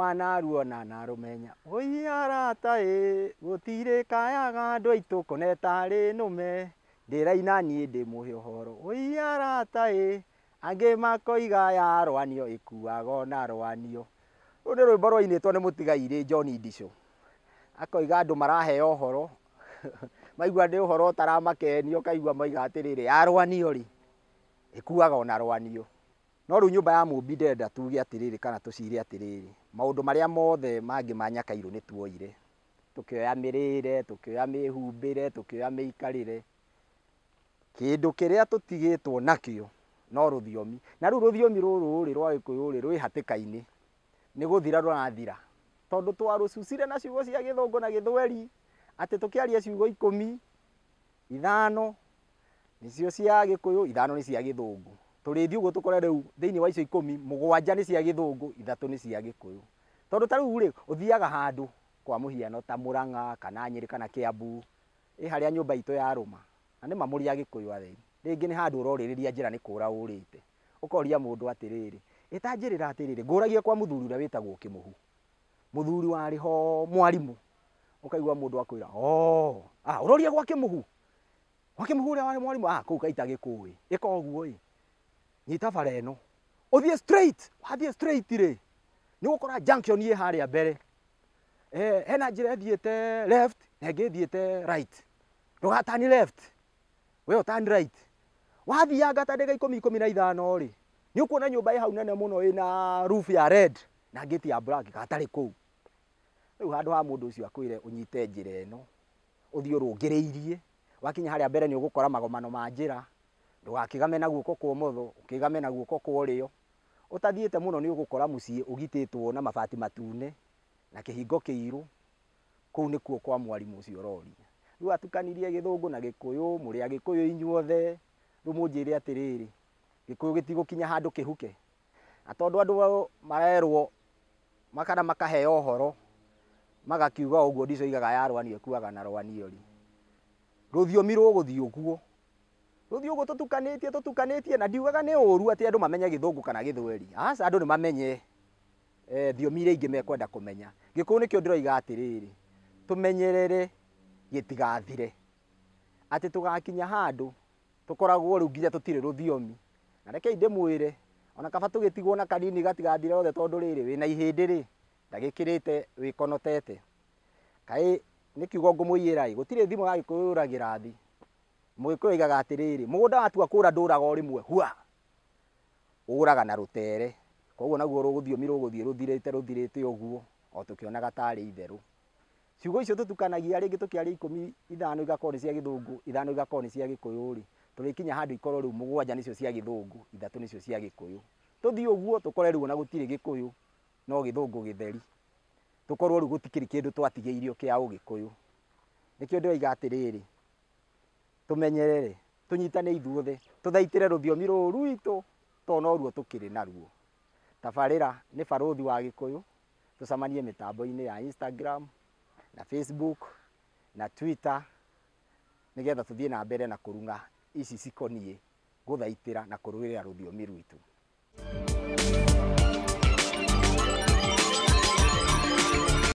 wanaruona narumenya oi arata kayaga gũtirĩkayaga andũ aitũ kũne tarĩ nũme ndĩraina niĩ ndĩ mũhe ũhoro oi arata ĩ angĩ makoiga ya rwanio ĩkuaga ona rwanio rũu nĩ rwĩmbo rwainĩtwo nĩ mũtigairĩ John Ndichũ akoiga andũ maraheo ũhoro maigua nĩ ũhoro ũtaramakenio ũkaigua moiga atĩrĩrĩ ya rwanio rĩ ĩkuaga ona rwanio no rä u nyå mba ya må mbi ndenda tuge atä rä rä kana tå cire atä rä rä maå ndå marä a mothe mangä ma nyakairå nä tuoire tå kä oya mä rä re tå kä oya mä humbä re tå kä oya mä ikarä re kä ndå kä rä a tå tigä two nakä o no rå thiomi na rä u rå thiomi rå rä rwa kå yå rä rwä hatä ka-inä nä gå thira rũrathira tondå twarå cucire na ciugo cia gä thå ngå na gä thweri atä tå kä aria ciugo ikå mi ithano nä cio cia gä kå yå ithano nä cia gä thångå turithi uguo tukore riu thiini wa icio ikumi mugwanja ni cia githungu ithatu ni cia gikuyu tondu ta riu ri uthiaga handu kwa muhiano ta muranga kana nyeri kana kiambu i haria nyumba itu ya ruma na ni mamuri ya gikuyu atheri ringi ni handu uroririria njira ni kura urite ukoria mundu atiriri itanjirira atiriri nguragia kwa muthuri uria witagwo kimuhu muthuri wari ho mwarimu ukaigua mundu akwira o ah uroria gwa kimuhu gwa kimuhu uria wari mwarimu ah kuu gaita gikui ika uguo i nyita bara no uthie straight wathie straight ri ni gukora junction ye haria mbere eh hena njira thiete left na ngi thiete right ndugatani left we utani right wathianga ta ndega ikumi ikumi na ithano ri ni ukuona nyumba hau nene muno ina roof ya red na ngiti ya black gatari kuu riu handu ha mundu ucio akwire unyite njira eno uthii urungiriirie wakinya haria mbere ni ugukora magomano ma njira ndugakigame na guoko kwa motho ukigame na guoko kwa rio utathiite muno ni ugukora mucii ugititwo na mabati matune na kihingo kiiru kuu nikuo kwa mwarimu ucio roria riu atukanirie githungu na gikuyu muri agikuyu inyuothe riu munjire atiriri gikuyu gitigukinya handu kihuke na tondu andu marerwo makana makaheo uhoro magakiuga uguo ndico igaga yarwani ikuaga na rwaniori rũthiomi rũgũthiĩ ũguo uthi ugu tutukanitie tutukanitie na ndiugaga ni uru ati andu mamenye githungu kana githweri aca andu ni mamenye eh thiomi iria ingi mekwenda kumenya giku nikio ndiroiga atiriri tumenyerere gitigathire ati tugakinya handu tukoragwo riu nginya tutire ruthiomi na rekei ndimwire ona kaba tugitigwo na kanini gatigathire othe tondu riri wina ihindi ri ndagikirite wikonotete kai nikiugo ngumwiyira i gutire thimu gagikuyuragira thi Mwiku igaga atiriri mugunda watua kura nduraga urimwe hua uraga na rutere koguo naguo ruguthiomi ruguthie ruthirite ruthirite uguo o tukionaga tari itheru ciugo icio tutukanagia ringi tukiaria ikumi ithano igakorwo ni cia githungu ithano igakorwo ni cia gikuyu ri turikinya handu ikorwo riu mugwanja nicio cia githungu ithatu nicio cia gikuyu tuthie uguo tukore riu ona gutiri gikuyu no githungu githeri tukorwo riu gutikiri kindu twatigeirio kia ugikuyu nikio ndirauga atiriri tumenyerere tunyitane ithuothe tuthaitire rũthiomi rũu rwitũ to noruo tukĩrĩ naruo tabarĩra ni barũthi wa gikuyu tucemanie mitambo inĩ ya Instagram na Facebook na Twitter nigetha tuthie na mbere na kurunga ici cikoniĩ guthaitira na kũrũĩrĩra rũthiomi rwitũ